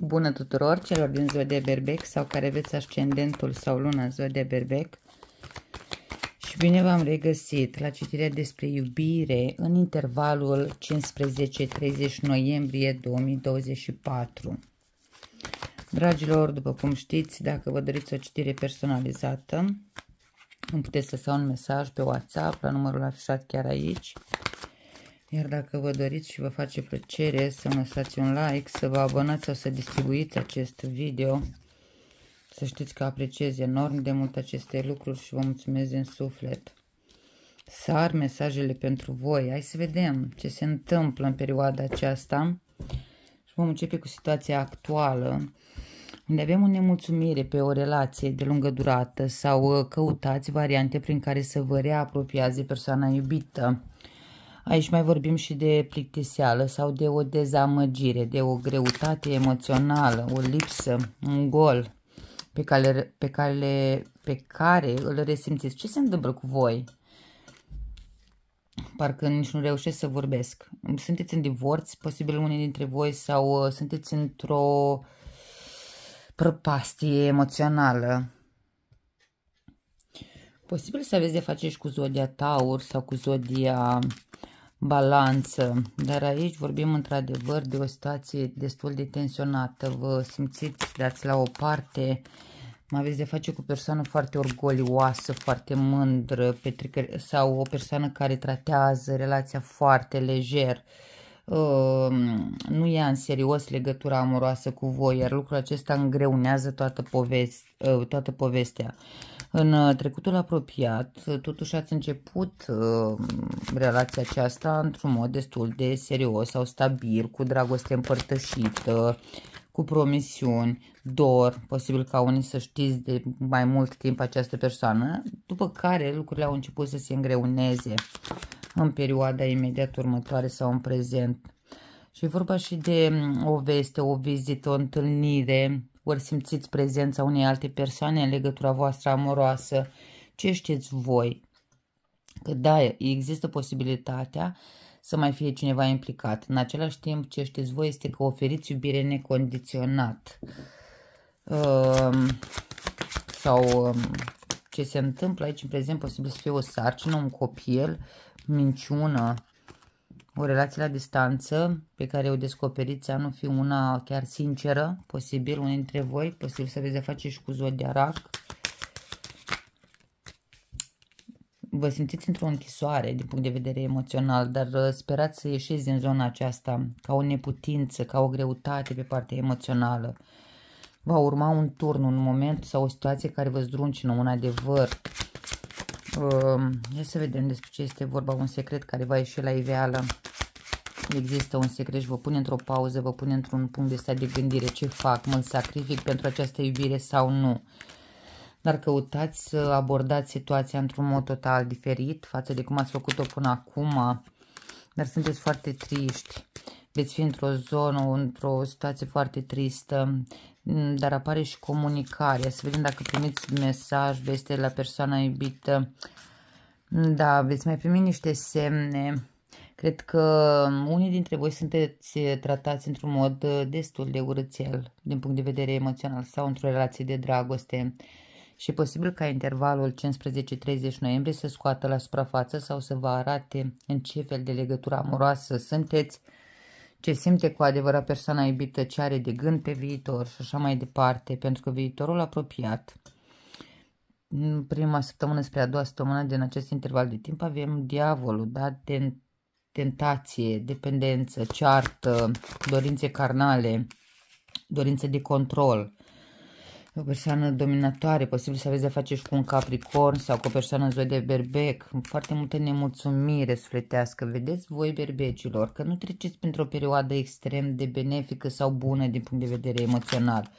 Bună tuturor celor din ziua de berbec sau care veți ascendentul sau luna în ziua de berbec. Și bine v-am regăsit la citirea despre iubire în intervalul 15-30 noiembrie 2024. Dragilor, după cum știți, dacă vă doriți o citire personalizată, îmi puteți lăsa un mesaj pe WhatsApp la numărul afișat chiar aici iar dacă vă doriți și vă face plăcere să-mi lăsați un like, să vă abonați sau să distribuiți acest video, să știți că apreciez enorm de mult aceste lucruri și vă mulțumesc din suflet. Sar mesajele pentru voi. Hai să vedem ce se întâmplă în perioada aceasta. Și vom începe cu situația actuală. Unde avem o nemulțumire pe o relație de lungă durată sau uh, căutați variante prin care să vă reapropiați de persoana iubită. Aici mai vorbim și de plictiseală sau de o dezamăgire, de o greutate emoțională, o lipsă, un gol pe care, pe care, pe care îl resimțiți. Ce se întâmplă cu voi? Parcă nici nu reușesc să vorbesc. Sunteți în divorț, posibil unii dintre voi, sau uh, sunteți într-o prăpastie emoțională. Posibil să aveți de face și cu zodia Taur sau cu zodia balanță. Dar aici vorbim într-adevăr de o situație destul de tensionată. Vă simțiți dați la o parte, mai aveți de face cu o persoană foarte orgolioasă, foarte mândră, sau o persoană care tratează relația foarte lejer. Uh, nu ia în serios legătura amoroasă cu voi, iar lucrul acesta îngreunează toată, povest, uh, toată povestea. Uh, în uh, trecutul apropiat, uh, totuși ați început uh, relația aceasta într-un mod destul de serios sau stabil, cu dragoste împărtășită, cu promisiuni, dor, posibil ca unii să știți de mai mult timp această persoană, după care lucrurile au început să se îngreuneze în perioada imediat următoare sau în prezent. Și e vorba și de mm, o veste, o vizită, o întâlnire, ori simțiți prezența unei alte persoane în legătura voastră amoroasă, ce știți voi? Că da, există posibilitatea să mai fie cineva implicat. În același timp, ce știți voi este că oferiți iubire necondiționat. Um, sau um, ce se întâmplă aici în prezent, posibil să fie o sarcină, un copil, minciună, o relație la distanță pe care o descoperiți a nu fi una chiar sinceră, posibil unul dintre voi, posibil să aveți de face și cu zodia rac. Vă simțiți într-o închisoare din punct de vedere emoțional, dar uh, sperați să ieșiți din zona aceasta ca o neputință, ca o greutate pe partea emoțională. Va urma un turn, un moment sau o situație care vă zdruncină un adevăr, Uh, ia să vedem despre ce este vorba, un secret care va ieși la iveală există un secret și vă pune într-o pauză, vă pune într-un punct de stat de gândire. Ce fac? Mă sacrific pentru această iubire sau nu? Dar căutați să abordați situația într-un mod total diferit față de cum ați făcut-o până acum. Dar sunteți foarte triști. Veți fi într-o zonă, într-o situație foarte tristă, dar apare și comunicarea. Să vedem dacă primiți mesaj, veste la persoana iubită. Da, veți mai primi niște semne Cred că um, unii dintre voi sunteți eh, tratați într-un mod eh, destul de urățel din punct de vedere emoțional sau într-o relație de dragoste și posibil ca intervalul 15-30 noiembrie să scoată la suprafață sau să vă arate în ce fel de legătură amoroasă sunteți, ce simte cu adevărat persoana iubită, ce are de gând pe viitor și așa mai departe, pentru că viitorul apropiat în prima săptămână spre a doua săptămână din acest interval de timp avem diavolul, da? De tentație, dependență, ceartă, dorințe carnale, dorințe de control. O persoană dominatoare, posibil să aveți de-a face și cu un capricorn sau cu o persoană în de berbec. Foarte multă nemulțumire sufletească. Vedeți voi, berbecilor, că nu treceți printr-o perioadă extrem de benefică sau bună din punct de vedere emoțional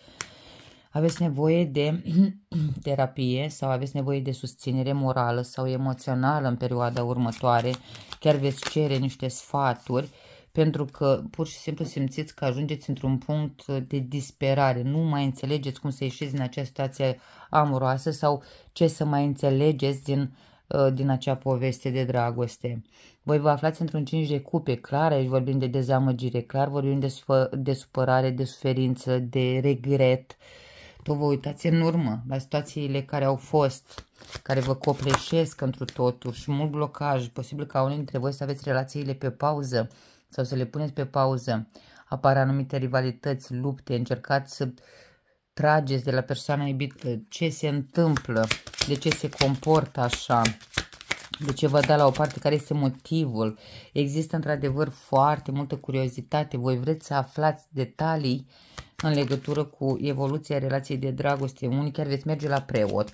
aveți nevoie de terapie sau aveți nevoie de susținere morală sau emoțională în perioada următoare, chiar veți cere niște sfaturi, pentru că pur și simplu simțiți că ajungeți într-un punct de disperare, nu mai înțelegeți cum să ieșiți din acea situație amoroasă sau ce să mai înțelegeți din, uh, din acea poveste de dragoste. Voi vă aflați într-un cinci de cupe, clar, aici vorbim de dezamăgire, clar vorbim de, sfă, de supărare, de suferință, de regret, uh, tot vă uitați în urmă la situațiile care au fost, care vă copleșesc întru totul și mult blocaj. Posibil ca unii dintre voi să aveți relațiile pe pauză sau să le puneți pe pauză. Apar anumite rivalități, lupte, încercați să trageți de la persoana iubită ce se întâmplă, de ce se comportă așa. De ce vă da la o parte? Care este motivul? Există într-adevăr foarte multă curiozitate. Voi vreți să aflați detalii uh, în legătură cu evoluția relației de dragoste. Unii chiar veți merge la preot.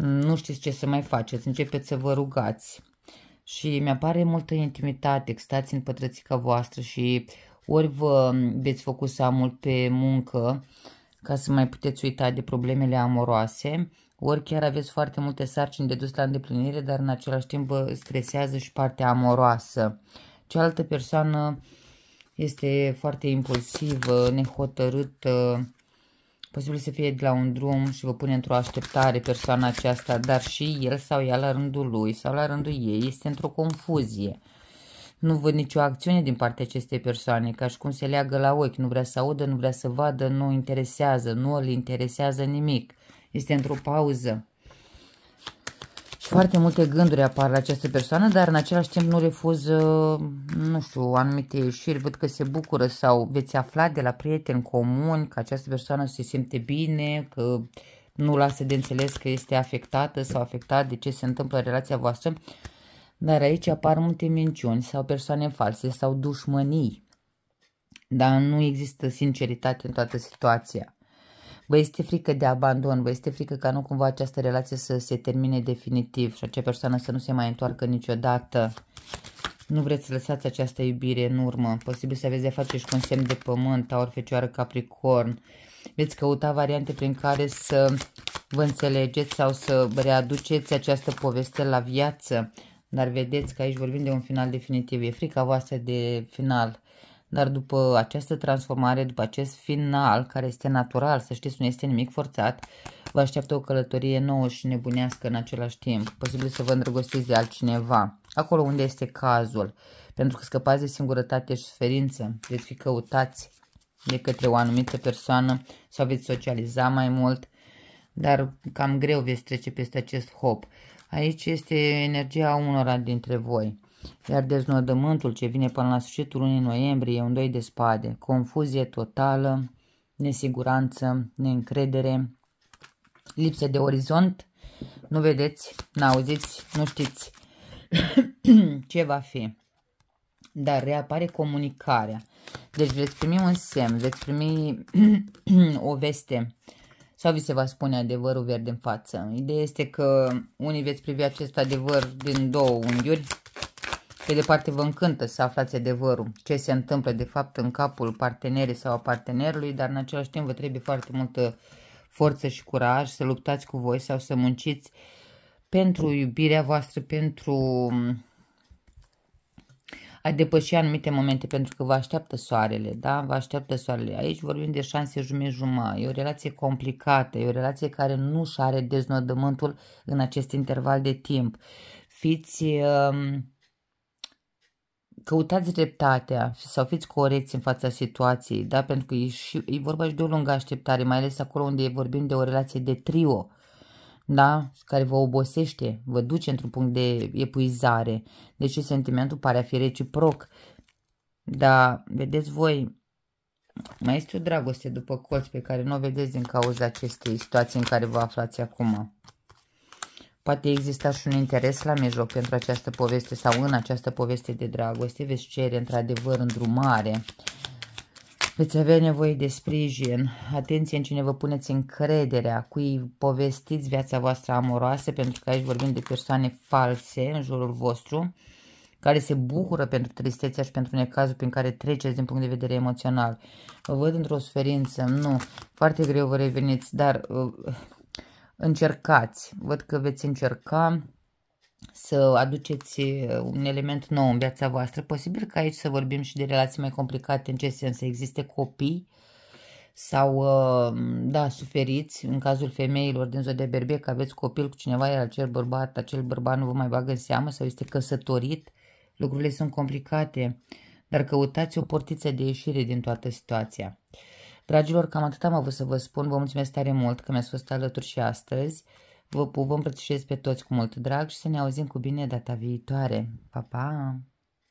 Nu știți ce să mai faceți, începeți să vă rugați. Și mi-apare multă intimitate, stați în pătrățica voastră și ori vă veți focusa mult pe muncă ca să mai puteți uita de problemele amoroase, ori chiar aveți foarte multe sarcini de dus la îndeplinire, dar în același timp vă stresează și partea amoroasă. Cealaltă persoană uh, este foarte impulsivă, nehotărâtă, posibil să fie de la un drum și vă pune într-o așteptare persoana aceasta, dar și el sau ea la rândul lui sau la rândul ei este într-o confuzie. Nu văd nicio acțiune din partea acestei persoane, ca și cum se leagă la ochi, nu vrea să audă, nu vrea să vadă, nu interesează, nu îl interesează nimic. Este într-o pauză. Foarte multe gânduri apar la această persoană, dar în același timp nu refuz, uh, nu știu, anumite ieșiri. Văd că se bucură sau veți afla de la prieteni comuni că această persoană se simte bine, că nu lasă de înțeles că este afectată sau afectat de ce se întâmplă în relația voastră. Dar aici apar multe minciuni sau persoane false sau dușmănii. Dar nu există sinceritate în toată situația vă este frică de abandon, vă este frică ca nu cumva această relație să se termine definitiv și acea persoană să nu se mai întoarcă niciodată. Nu vreți să lăsați această iubire în urmă. Posibil să aveți de face și cu un semn de pământ, taur, fecioară, capricorn. Veți căuta variante prin care să vă înțelegeți sau să readuceți această poveste la viață. Dar vedeți că aici vorbim de un final definitiv. E frica voastră de final dar după această transformare, după acest final care este natural, să știți, nu este nimic forțat, vă așteaptă o călătorie nouă și nebunească în același timp, posibil să vă îndrăgostiți de altcineva, acolo unde este cazul, pentru că scăpați de singurătate și suferință, veți fi căutați de către o anumită persoană sau veți socializa mai mult, dar cam greu veți trece peste acest hop. Aici este energia unora dintre voi iar deznodământul ce vine până la sfârșitul lunii noiembrie e un doi de spade, confuzie totală, nesiguranță, neîncredere, lipsă de orizont, nu vedeți, n-auziți, nu știți ce va fi. Dar reapare comunicarea. Deci veți primi un semn, veți primi o veste sau vi se va spune adevărul verde în față. Ideea este că unii veți privi acest adevăr din două unghiuri, pe de parte vă încântă să aflați adevărul, ce se întâmplă de fapt în capul partenerii sau a partenerului, dar în același timp vă trebuie foarte multă forță și curaj să luptați cu voi sau să munciți pentru iubirea voastră, pentru mm, a depăși anumite momente pentru că vă așteaptă soarele, da? Vă așteaptă soarele. Aici vorbim de șanse jumătate jumătate. E o relație complicată, e o relație care nu și are deznodământul în acest interval de timp. Fiți... Uh, căutați dreptatea sau fiți corecți în fața situației, da? pentru că e, și, e vorba și de o lungă așteptare, mai ales acolo unde vorbim de o relație de trio, da? care vă obosește, vă duce într-un punct de epuizare. Deci sentimentul pare a fi reciproc. Dar, vedeți voi, mai este o dragoste după colț pe care nu o vedeți din cauza acestei situații în care vă aflați acum. Poate exista și un interes la mijloc pentru această poveste sau în această poveste de dragoste. Veți cere într-adevăr îndrumare. Veți avea nevoie de sprijin. Atenție în cine vă puneți încrederea, cui povestiți viața voastră amoroasă, pentru că aici vorbim de persoane false în jurul vostru, care se bucură pentru tristețea și pentru necazul prin care treceți din punct de vedere emoțional. Vă văd într-o suferință, nu, foarte greu vă reveniți, dar uh, încercați. Văd că veți încerca să aduceți uh, un element nou în viața voastră. Posibil că aici să vorbim și de relații mai complicate, în ce sens existe copii sau, uh, da, suferiți în cazul femeilor din de berbec, că aveți copil cu cineva, iar acel bărbat, acel bărbat nu vă mai bagă în seamă sau este căsătorit, lucrurile sunt complicate, dar căutați o portiță de ieșire din toată situația. Uh, Dragilor, cam atât am avut să vă spun. Vă mulțumesc tare mult că mi-ați fost alături și astăzi. Vă pup, vă pe toți cu mult drag și să ne auzim cu bine data viitoare. Pa, pa!